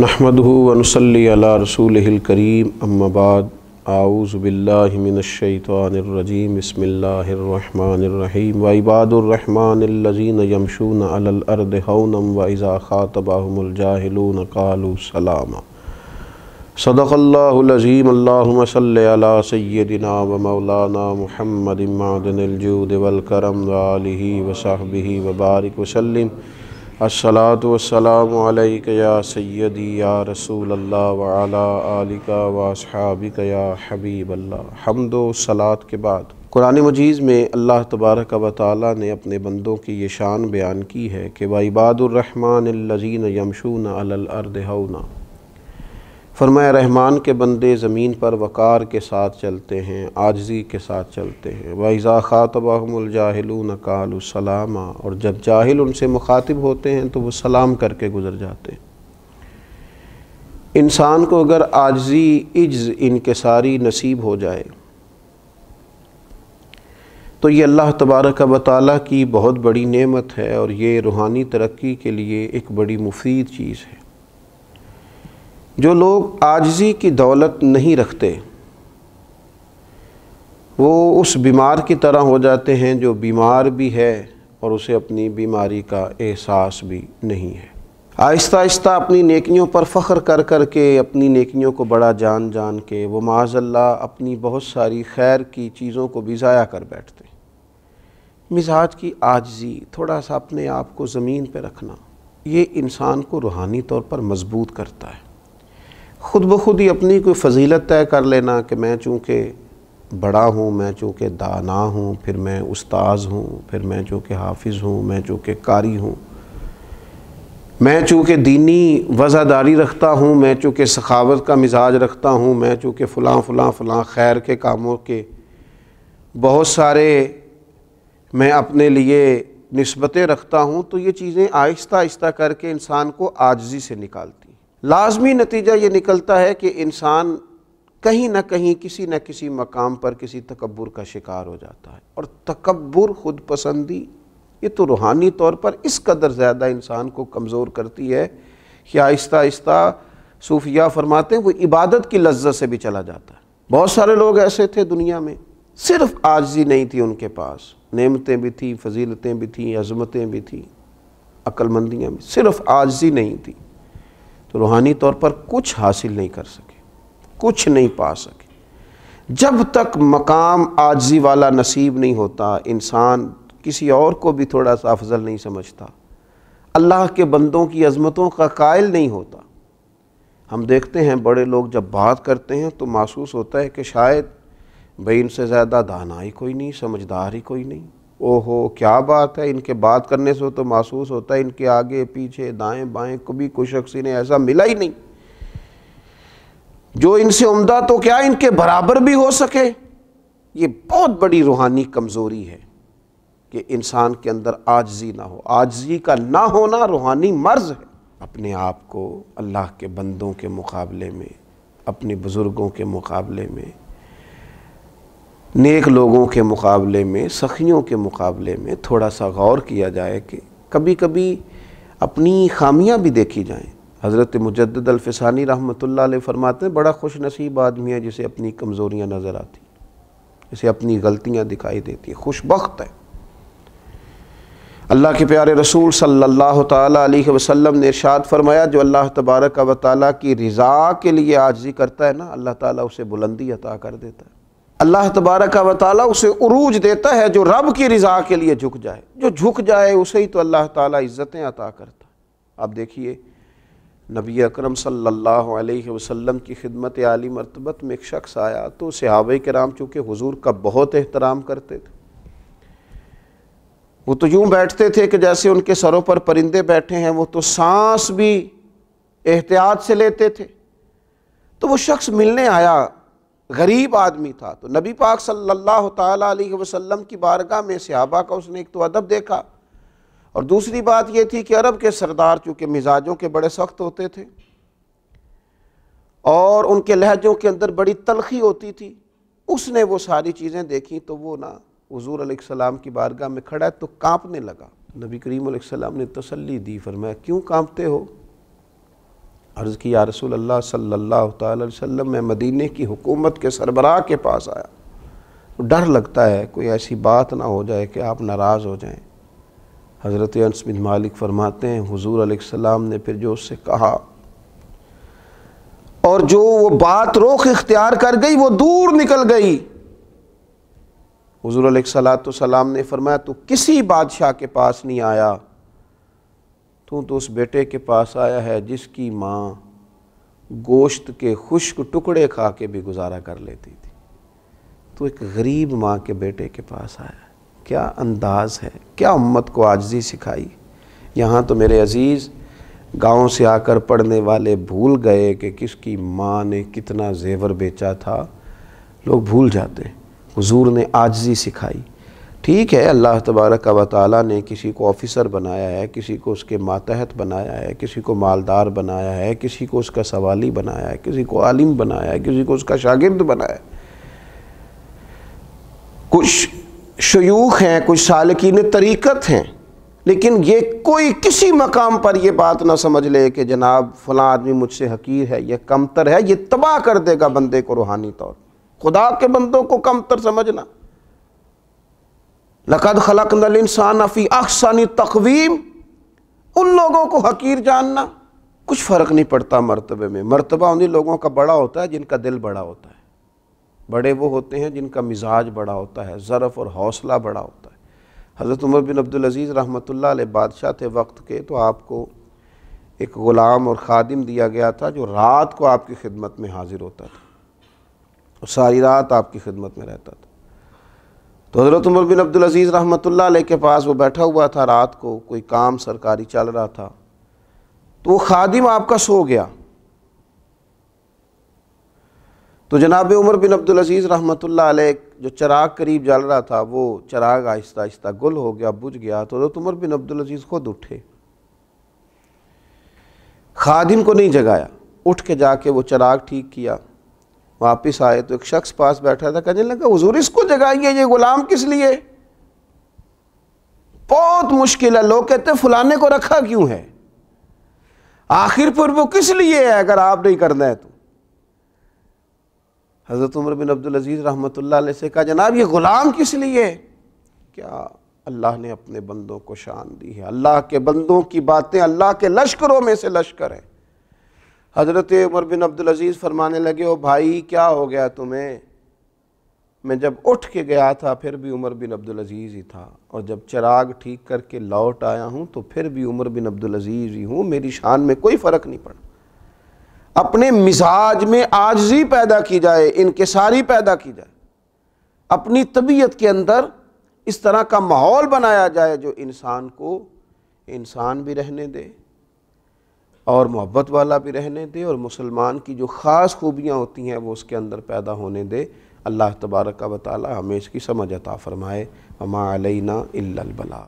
नहमदनसली रसूल करीम अम्माबाद आऊज़बिल्लिमिनशैतरजीम बसमिल्लाम वबादुररहमानज़ीन यमशून अलर्द हौनम व इज़ा ख़ातबाजाहलून कलूसलाम सदक़ल्लाज़ीम अल्लाम सैदिना व मौलाना महमदिमादिनजूद वलकरम वाली वसाहबी वबारक वसलम असलात वसलामक या सैदी या रसूल अल्लाह वाला आलिका वासहाबिक या हबीब अल्लाह हमदो सलात के बाद कुरान मजीज़ में अल्लाह तबारक व ताल ने अपने बंदों की ये शान बयान की है कि वाइबादुररहमान लजीन यमशून अलअर्द हौना फरमाया रहमान के बंदे ज़मीन पर वक़ार के साथ चलते हैं आजजी के साथ चलते हैं वाइज़ा ख़ातबाहमजाहलून कालसलामा और जब जाहिल उनसे मुखातिब होते हैं तो वह सलाम करके गुज़र जाते हैं इंसान को अगर आजजी इज्ज इनकसारी नसीब हो जाए तो ये अल्लाह तबारक व ताली की बहुत बड़ी नेमत है और ये रूहानी तरक्की के लिए एक बड़ी मुफीद चीज़ है जो लोग आजजी की दौलत नहीं रखते वो उस बीमार की तरह हो जाते हैं जो बीमार भी है और उसे अपनी बीमारी का एहसास भी नहीं है आहिस्ता आहिस्ता अपनी नेकियों पर फ़ख्र कर कर के अपनी नेकियों को बड़ा जान जान के वो माजल्ला अपनी बहुत सारी खैर की चीज़ों को भी ज़ाया कर बैठते मिजाज की आजजी थोड़ा सा अपने आप को ज़मीन पर रखना ये इंसान को रूहानी तौर पर मजबूत करता है ख़ुद ब खुद ही अपनी कोई फजीलत तय कर लेना कि मैं चूँकि बड़ा हूँ मैं चूँकि दाना हूँ फिर मैं उस्ताज़ हूँ फिर मैं चूँकि हाफिज़ हूँ मैं चूँकि कारी हूँ मैं चूँकि दीनी वज़ादारी रखता हूँ मैं चूँकि सखावत का मिजाज रखता हूँ मैं चूँकि फ़लाँ फ़लाँ फ़लाँ खैर के कामों के बहुत सारे मैं अपने लिए नस्बतें रखता हूँ तो ये चीज़ें आहिस्ता आहिस्ता करके इंसान को आजजी से निकालती लाजमी नतीजा ये निकलता है कि इंसान कहीं ना कहीं किसी न किसी मकाम पर किसी तकबर का शिकार हो जाता है और तकबर खुद पसंदी ये तो रूहानी तौर पर इस कदर ज़्यादा इंसान को कमज़ोर करती है कि आहिस्ता आहिस्ता सूफिया फरमाते हैं वो इबादत की लज्जत से भी चला जाता है बहुत सारे लोग ऐसे थे दुनिया में सिर्फ आजी नहीं थी उनके पास नेमतें भी थी फजीलतें भी थीं अजमतें भी थी अक्लमंदियाँ भी सिर्फ आजी नहीं थी तो रूहानी तौर पर कुछ हासिल नहीं कर सके कुछ नहीं पा सके जब तक मकाम आजी वाला नसीब नहीं होता इंसान किसी और को भी थोड़ा सा अफजल नहीं समझता अल्लाह के बंदों की अजमतों का कायल नहीं होता हम देखते हैं बड़े लोग जब बात करते हैं तो महसूस होता है कि शायद भाई इनसे ज़्यादा दाना ही कोई नहीं समझदार ही कोई नहीं ओहो क्या बात है इनके बात करने से तो महसूस होता है इनके आगे पीछे दाएं बाएं कभी कोई शख्स इन्हें ऐसा मिला ही नहीं जो इनसे उम्दा तो क्या इनके बराबर भी हो सके ये बहुत बड़ी रूहानी कमज़ोरी है कि इंसान के अंदर आजजी ना हो आजजी का ना होना रूहानी मर्ज है अपने आप को अल्लाह के बंदों के मुकाबले में अपने बुज़ुर्गों के मुकाबले में नेक लोगों के मुकाबले में सखियों के मुकाबले में थोड़ा सा गौर किया जाए कि कभी कभी अपनी खामियां भी देखी जाएं हज़रत मुजद अलफ़ानी रहमत फरमाते हैं बड़ा खुश नसीब आदमी है जिसे अपनी कमज़ोरियाँ नज़र आती जिसे अपनी गलतियाँ दिखाई देती हैं खुशबक है अल्लाह के प्यारे रसूल सल्लल्लाहु अलैहि वसल्लम ने इरशाद फरमाया जो अल्लाह तबारक व ताली की रज़ा के लिए आजी करता है ना अल्लाह ताला उसे बुलंदी अता कर देता है अल्लाह तबारक व उसे उरूज देता है जो रब की रज़ा के लिए झुक जाए जो झुक जाए उसे ही तो अल्लाह ताली इज़्ज़तें अता करता आप देखिए नबी अक्रम सम की खिदमत आली मरतबत में एक शख्स आया तो के राम चूँकि हजूर का बहुत एहतराम करते थे वो तो यूँ बैठते थे कि जैसे उनके सरों पर परिंदे बैठे हैं वो तो सांस भी एहतियात से लेते थे तो वो शख्स मिलने आया गरीब आदमी था तो नबी पाक सल्लल्लाहु अलैहि वसल्लम की बारगाह में सहाबा का उसने एक तो अदब देखा और दूसरी बात यह थी कि अरब के सरदार चूँकि मिजाजों के बड़े सख्त होते थे और उनके लहजों के अंदर बड़ी तलखी होती थी उसने वो सारी चीज़ें देखी तो वो ना हजूर सलाम की बारगाह में खड़ा है तो कांपने लगा नबी करीम सलाम ने तसल्ली दी फरमाया क्यों कांपते हो अर्ज़ की या रसूल अल्लाह सल्लल्लाहु अलैहि वसल्लम मैं मदीने की हुकूमत के सरबराह के पास आया तो डर लगता है कोई ऐसी बात ना हो जाए कि आप नाराज़ हो जाएं हज़रत अनस बिन मालिक फरमाते हैं हुजूर सलाम ने फिर जो उससे कहा और जो वो बात रोख इख्तियार कर गई वो दूर निकल गई हजूर सलात सलाम ने फरमाया तो किसी बादशाह के पास नहीं आया तू तो उस बेटे के पास आया है जिसकी माँ गोश्त के खुश्क टुकड़े खा के भी गुजारा कर लेती थी तो एक गरीब माँ के बेटे के पास आया क्या अंदाज है क्या उम्मत को आजजी सिखाई यहाँ तो मेरे अजीज़ गांव से आकर पढ़ने वाले भूल गए कि किसकी माँ ने कितना जेवर बेचा था लोग भूल जाते हज़ूर ने आजजी सिखाई ठीक है अल्लाह तबारक व ताली ने किसी को ऑफिसर बनाया है किसी को उसके मातहत बनाया है किसी को मालदार बनाया है किसी को उसका सवाली बनाया है किसी को आलिम बनाया है किसी को उसका शागिर्द बनाया है कुछ शयूख हैं कुछ सालकिन तरीक़त हैं लेकिन ये कोई किसी मकाम पर ये बात ना समझ ले कि जनाब फला आदमी मुझसे हकीर है यह कमतर है ये तबाह कर देगा बंदे को रूहानी तौर खुदा के बंदों को कमतर समझना लकद खलक इंसान अफ़ी अक्सानी तकवीम उन लोगों को हकीर जानना कुछ फ़र्क नहीं पड़ता मरतबे में मरतबा उन्हीं लोगों का बड़ा होता है जिनका दिल बड़ा होता है बड़े वो होते हैं जिनका मिजाज बड़ा होता है ज़रफ़ और हौसला बड़ा होता है हज़रत उमर बिन अज़ीज़ रहमत ला बादशाह थे वक्त के तो आपको एक ग़ुलाम और ख़ादिम दिया गया था जो रात को आपकी खिदमत में हाज़िर होता था और सारी रात आपकी खिदमत में रहता था तो हज़रत उमर बिन अब्दुल अज़ीज़ रहमतुल्लाह अलैह के पास वो बैठा हुआ था रात को कोई काम सरकारी चल रहा था तो वो खादिम आपका सो गया तो जनाब उमर बिन अब्दुल अज़ीज़ रहमतुल्लाह अलैह जो चराग करीब जल रहा था वो चराग आहिस्ता आहिस्ता गुल हो गया बुझ गया तो हज़रत उमर बिन अब्दुल अज़ीज़ खुद उठे खादिम को नहीं जगाया उठ के जाके वो चराग ठीक किया वापस आए तो एक शख्स पास बैठा था कहने लगा हजूर इसको जगाइए ये गुलाम किस लिए बहुत मुश्किल है लोग कहते फुलाने को रखा क्यों है आखिर पर वो किस लिए है अगर आप नहीं करना है तो हज़रत उमर बिन अब्दुल अजीज़ रहमत से कहा जनाब ये ग़ुलाम किस लिए क्या अल्लाह ने अपने बंदों को शान दी है अल्लाह के बंदों की बातें अल्लाह के लश्करों में से लश्कर है हज़रत उमर बिन अब्दुलज़ीज़ फरमाने लगे ओ भाई क्या हो गया तुम्हें मैं जब उठ के गया था फिर भी उमर बिन अब्दुलज़ीज़ ही था और जब चिराग ठीक करके लौट आया हूँ तो फिर भी उमर बिन अब्दुल अजीज़ ही हूँ मेरी शान में कोई फ़र्क नहीं पड़ा अपने मिजाज में आजजी पैदा की जाए इनकसारी पैदा की जाए अपनी तबीयत के अंदर इस तरह का माहौल बनाया जाए जो इंसान को इंसान भी रहने दे और मोहब्बत वाला भी रहने दे और मुसलमान की जो ख़ास खूबियाँ होती हैं वो उसके अंदर पैदा होने दे अल्लाह तबारक का वाली हमें इसकी समझ अता फ़रमाए हमा अलना इल्लबला